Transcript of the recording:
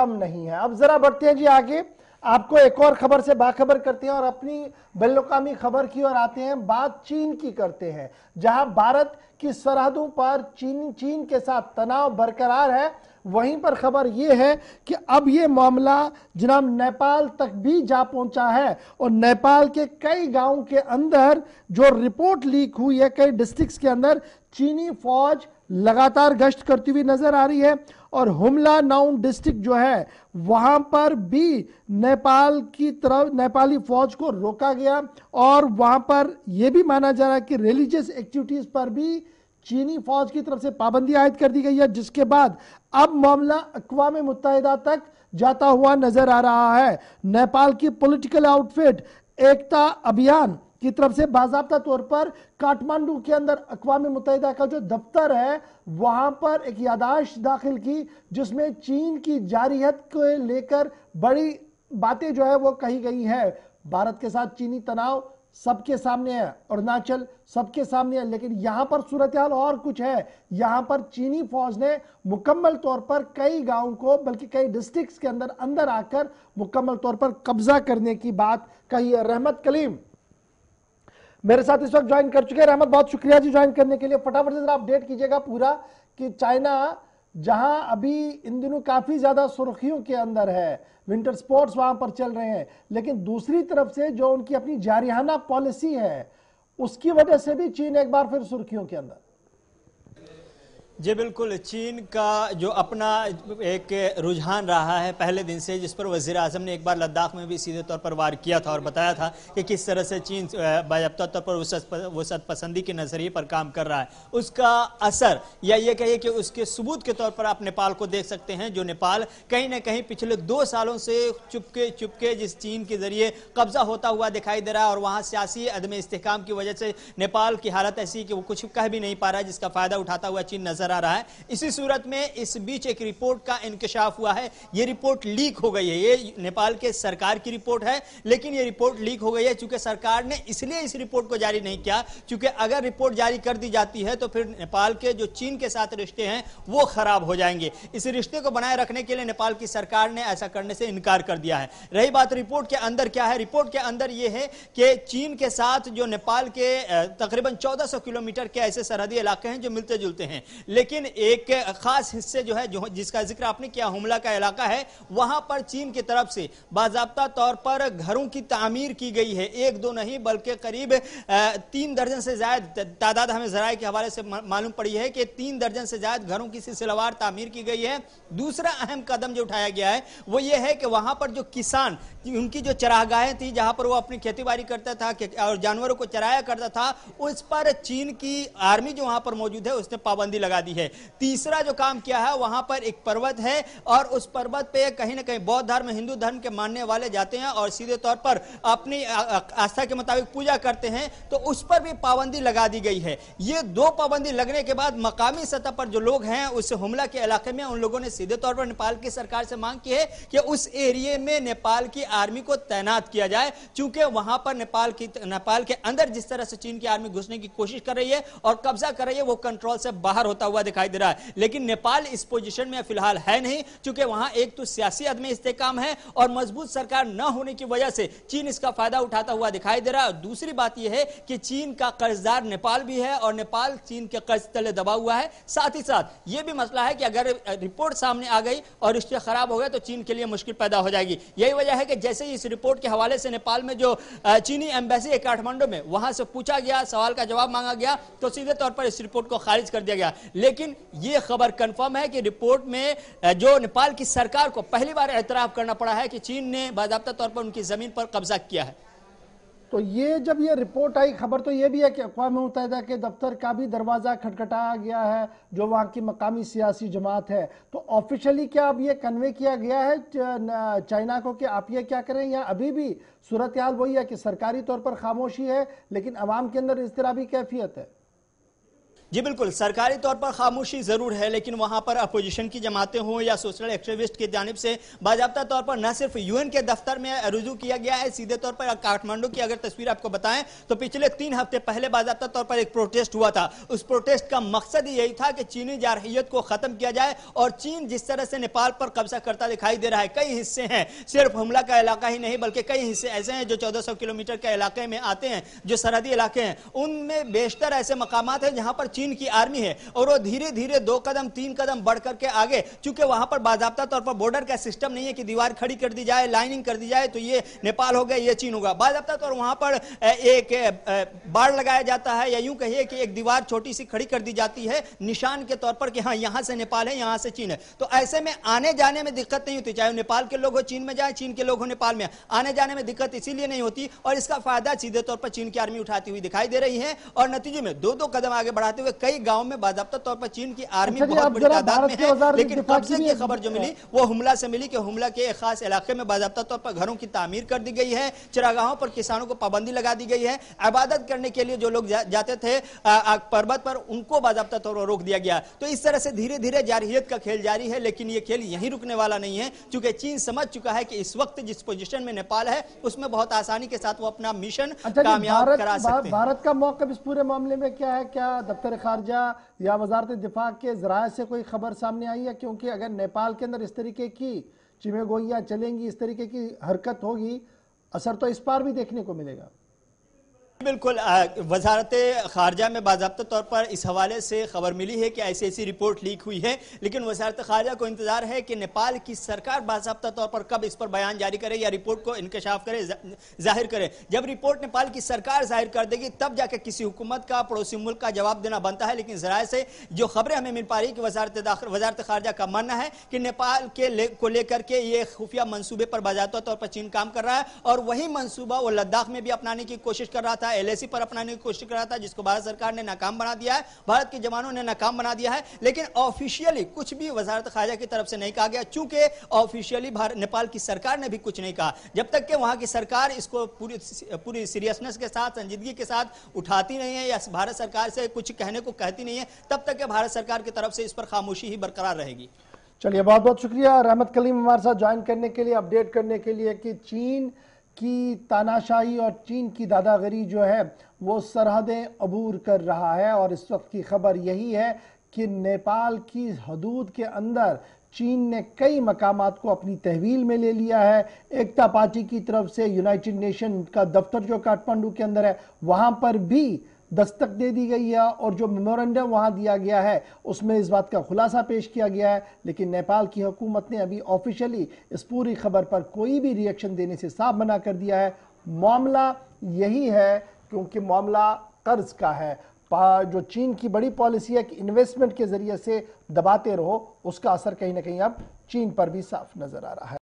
कम नहीं है अब जरा बढ़ते हैं जी आगे आपको एक और खबर से बाखबर करते हैं और अपनी बेलोकामी खबर की ओर आते हैं बात चीन की करते हैं जहां भारत की सरहदों पर चीन चीन के साथ तनाव बरकरार है वहीं पर खबर यह है कि अब यह मामला जनाब नेपाल तक भी जा पहुंचा है और नेपाल के कई गांव के अंदर जो रिपोर्ट लीक हुई है कई डिस्ट्रिक्ट्स के अंदर चीनी फौज लगातार गश्त करती हुई नजर आ रही है और हुमला नाउन डिस्ट्रिक्ट जो है वहां पर भी नेपाल की तरफ नेपाली फौज को रोका गया और वहां पर यह भी माना जा रहा है कि रिलीजियस एक्टिविटीज पर भी चीनी फौज की तरफ से पाबंदी आयद कर दी गई है जिसके बाद अब मामला अकवा मुतहदा तक जाता हुआ नजर आ रहा है नेपाल की पॉलिटिकल आउटफिट एकता अभियान की तरफ से बाजाबा तौर पर काठमांडू के अंदर अकवा मुतहदा का जो दफ्तर है वहां पर एक यादाश्त दाखिल की जिसमें चीन की जारीहत को लेकर बड़ी बातें जो है वो कही गई है भारत के साथ चीनी तनाव सबके सामने है अरुणाचल सबके सामने है लेकिन यहां पर सूरत हाल और कुछ है यहां पर चीनी फौज ने मुकम्मल तौर पर कई गांवों को बल्कि कई डिस्ट्रिक्ट्स के अंदर अंदर आकर मुकम्मल तौर पर कब्जा करने की बात कही है रहमत कलीम मेरे साथ इस वक्त ज्वाइन कर चुके हैं रहमत बहुत शुक्रिया जी ज्वाइन करने के लिए फटाफट से अपडेट कीजिएगा पूरा कि चाइना जहां अभी इन दिनों काफी ज्यादा सुर्खियों के अंदर है विंटर स्पोर्ट्स वहां पर चल रहे हैं लेकिन दूसरी तरफ से जो उनकी अपनी जारिहाना पॉलिसी है उसकी वजह से भी चीन एक बार फिर सुर्खियों के अंदर जी बिल्कुल चीन का जो अपना एक रुझान रहा है पहले दिन से जिस पर वजीर अजम ने एक बार लद्दाख में भी सीधे तौर पर वार किया था और बताया था कि किस तरह से चीन बाबा तौर पर वसत पसंदी के नज़रिए पर काम कर रहा है उसका असर या ये कहिए कि उसके सबूत के तौर पर आप नेपाल को देख सकते हैं जो नेपाल कहीं ना कहीं पिछले दो सालों से चुपके चुपके जिस चीन के ज़रिए कब्जा होता हुआ दिखाई दे रहा है और वहाँ सियासी अदम इसकाम की वजह से नेपाल की हालत ऐसी कि वो कुछ कह भी नहीं पा रहा है जिसका फ़ायदा उठाता हुआ चीन नज़र नजर आ रहा है इसी सूरत में इस बीच एक रिपोर्ट का इंकशाफ हुआ है ये रिपोर्ट लीक हो गई है ये नेपाल के सरकार की रिपोर्ट है लेकिन ये रिपोर्ट लीक हो गई है चूंकि सरकार ने इसलिए इस रिपोर्ट को जारी नहीं किया चूंकि अगर रिपोर्ट जारी कर दी जाती है तो फिर नेपाल के जो चीन के साथ रिश्ते हैं वो खराब हो जाएंगे इस रिश्ते को बनाए रखने के लिए नेपाल की सरकार ने ऐसा करने से इनकार कर दिया है रही बात रिपोर्ट के अंदर क्या है रिपोर्ट के अंदर यह है कि चीन के साथ जो नेपाल के तकरीबन 1400 किलोमीटर के ऐसे सरहदी इलाके हैं जो मिलते जुलते हैं लेकिन एक खास हिस्से जो है जो जिसका जिक्र आपने किया हमला का इलाका है वहां पर चीन की तरफ से बाजाबता तौर पर घरों की तामीर की गई है एक दो नहीं बल्कि करीब तीन दर्जन से ज्यादा तादाद हमें जराये के हवाले से मालूम पड़ी है कि तीन दर्जन से ज्यादा घरों की सिलसिलावार तामीर की गई है दूसरा अहम कदम जो उठाया गया है वो ये है कि वहां पर जो किसान उनकी जो चरागाहें थी जहां पर वो अपनी खेती बाड़ी करता था और जानवरों को चराया करता था उस पर चीन की आर्मी जो वहां पर मौजूद है उसने पाबंदी लगा दी है तीसरा जो काम किया है वहां पर एक पर्वत है और उस पर्वत पे कहीं ना कहीं बौद्ध धर्म हिंदू धर्म के मानने वाले जाते हैं और सीधे तौर पर अपनी आस्था के मुताबिक पूजा करते हैं तो उस पर भी पाबंदी लगा दी गई है ये दो पाबंदी लगने के बाद मकामी सतह पर जो लोग हैं उस हमला के इलाके में उन लोगों ने सीधे तौर पर नेपाल की सरकार से मांग की है कि उस एरिए में नेपाल की आर्मी को तैनात किया जाए क्योंकि वहां पर नेपाल की नेपाल के अंदर जिस तरह से चीन की आर्मी घुसने की कोशिश कर रही है और कब्जा कर रही है वो कंट्रोल से बाहर होता हुआ दिखाई दे रहा है लेकिन नेपाल इस पोजिशन में फिलहाल है नहीं चूंकि वहां एक तो सियासी आदमी इस्तेकाम है और मजबूत सरकार न होने की वजह से चीन इसका फायदा उठाता हुआ दिखाई दे रहा है दूसरी बात यह है कि चीन का कर्जदार नेपाल भी है और नेपाल चीन के कर्ज तले दबा हुआ है साथ ही साथ यह भी मसला है कि अगर रिपोर्ट सामने आ गई और रिश्ते खराब हो गए तो चीन के लिए मुश्किल पैदा हो जाएगी यही वजह है कि जैसे इस रिपोर्ट के हवाले से नेपाल में जो चीनी एम्बेसी है काठमांडू में वहां से पूछा गया सवाल का जवाब मांगा गया तो सीधे तौर पर इस रिपोर्ट को खारिज कर दिया गया लेकिन यह खबर कंफर्म है कि रिपोर्ट में जो नेपाल की सरकार को पहली बार एतराफ़ करना पड़ा है कि चीन ने बाबा तौर पर उनकी ज़मीन पर कब्जा किया है तो ये जब ये रिपोर्ट आई खबर तो ये भी है कि अकवा मुतहदा के दफ्तर का भी दरवाज़ा खटखटाया गया है जो वहाँ की मकामी सियासी जमात है तो ऑफिशियली क्या अब ये कन्वे किया गया है चाइना को कि आप ये क्या करें या अभी भी सूरत हाल वही है कि सरकारी तौर पर खामोशी है लेकिन आवाम के अंदर इस तरह भी कैफियत है जी बिल्कुल सरकारी तौर पर खामोशी जरूर है लेकिन वहां पर अपोजिशन की जमातें हों या सोशल एक्टिविस्ट की जानब से बाजाबा तौर पर न सिर्फ यूएन के दफ्तर में रुजू किया गया है सीधे तौर पर काठमांडू की अगर तस्वीर आपको बताएं तो पिछले तीन हफ्ते पहले बाबा तौर पर एक प्रोटेस्ट हुआ था उस प्रोटेस्ट का मकसद यही था कि चीनी जारहीत को खत्म किया जाए और चीन जिस तरह से नेपाल पर कब्जा करता दिखाई दे रहा है कई हिस्से हैं सिर्फ हमला का इलाका ही नहीं बल्कि कई हिस्से ऐसे हैं जो चौदह किलोमीटर के इलाके में आते हैं जो सरहदी इलाके हैं उनमें बेशतर ऐसे मकाम हैं जहां पर चीन की आर्मी है और वो धीरे धीरे दो कदम तीन कदम बढ़ करके आगे चूंकि वहां पर बाजाबा तौर पर बॉर्डर का सिस्टम नहीं है कि दीवार खड़ी कर दी जाए लाइनिंग कर दी जाए तो ये नेपाल हो गया ये चीन होगा बाजाबा तौर वहां पर एक बाढ़ लगाया जाता है या यूं कहिए कि एक दीवार छोटी सी खड़ी कर दी जाती है निशान के तौर पर कि हाँ यहां से नेपाल है यहां से चीन है तो ऐसे में आने जाने में दिक्कत नहीं होती चाहे नेपाल के लोग हो चीन में जाए चीन के लोग हो नेपाल में आने जाने में दिक्कत इसीलिए नहीं होती और इसका फायदा सीधे तौर पर चीन की आर्मी उठाती हुई दिखाई दे रही है और नतीजे में दो दो कदम आगे बढ़ाते हुए कई गांव में बाजाबता तौर पर चीन की आर्मी अच्छा बहुत बड़ी तादाद में है लेकिन कब से ये खबर जो मिली वो हमला से मिली कि हमला के एक खास इलाके में बाजाबता तौर पर घरों की तामीर कर दी गई है चरागाहों पर किसानों को पाबंदी लगा दी गई है इबादत करने के लिए जो लोग जा, जाते थे पर्वत पर उनको बाजाबता तौर पर रोक दिया गया तो इस तरह से धीरे धीरे जारहियत का खेल जारी है लेकिन ये खेल यहीं रुकने वाला नहीं है चूंकि चीन समझ चुका है कि इस वक्त जिस पोजिशन में नेपाल है उसमें बहुत आसानी के साथ वो अपना मिशन अच्छा कामयाब करा सकते भारत का मौका इस पूरे मामले में क्या है क्या दफ्तर खारजा या वजारत दिफा के जराए से कोई खबर सामने आई है क्योंकि अगर नेपाल के अंदर इस तरीके की चिमेगोइयाँ चलेंगी इस तरीके की हरकत होगी असर तो इस बार भी देखने को मिलेगा बिल्कुल वजारत खारजा में बाबा तौर पर इस हवाले से खबर मिली है कि ऐसी ऐसी रिपोर्ट लीक हुई है लेकिन वजारत खारजा को इंतजार है कि नेपाल की सरकार बाबा तौर पर कब इस पर बयान जारी करे या रिपोर्ट को इंकशाफ करे जाहिर करे जब रिपोर्ट नेपाल की सरकार जाहिर कर देगी तब जाकर किसी हुकूमत का पड़ोसी मुल्क का जवाब देना बनता है लेकिन जरा से जो खबरें हमें मिल पा रही कि वजारत वजारत खारजा का मानना है कि नेपाल के ले, को लेकर के ये खुफिया मनसूबे पर बाबा तौर पर चीन काम कर रहा है और वही मनसूबा वो लद्दाख में भी अपनाने की कोशिश कर रहा था था एलएसी पर अपनाने की कोशिश कर रहा था जिसको भारत सरकार ने नाकाम बना दिया है भारत के जवानों ने नाकाम बना दिया है लेकिन ऑफिशियली कुछ भी वजारत खारजा की तरफ से नहीं कहा गया चूंकि ऑफिशियली नेपाल की सरकार ने भी कुछ नहीं कहा जब तक कि वहां की सरकार इसको पूरी पूरी सीरियसनेस के साथ संजीदगी के साथ उठाती नहीं है या भारत सरकार से कुछ कहने को कहती नहीं है तब तक भारत सरकार की तरफ से इस पर खामोशी ही बरकरार रहेगी चलिए बहुत बहुत शुक्रिया रहमत कलीम हमारे साथ ज्वाइन करने के लिए अपडेट करने के लिए कि चीन की तानाशाही और चीन की दादागिरी जो है वो सरहदें अबूर कर रहा है और इस वक्त की खबर यही है कि नेपाल की हदूद के अंदर चीन ने कई मकाम को अपनी तहवील में ले लिया है एकता पार्टी की तरफ से यूनाइटेड नेशन का दफ्तर जो काठमांडू के अंदर है वहाँ पर भी दस्तक दे दी गई है और जो मेमोरेंडम वहाँ दिया गया है उसमें इस बात का खुलासा पेश किया गया है लेकिन नेपाल की हुकूमत ने अभी ऑफिशियली इस पूरी खबर पर कोई भी रिएक्शन देने से साफ मना कर दिया है मामला यही है क्योंकि मामला कर्ज का है जो चीन की बड़ी पॉलिसी है कि इन्वेस्टमेंट के जरिए से दबाते रहो उसका असर कहीं ना कहीं अब चीन पर भी साफ नजर आ रहा है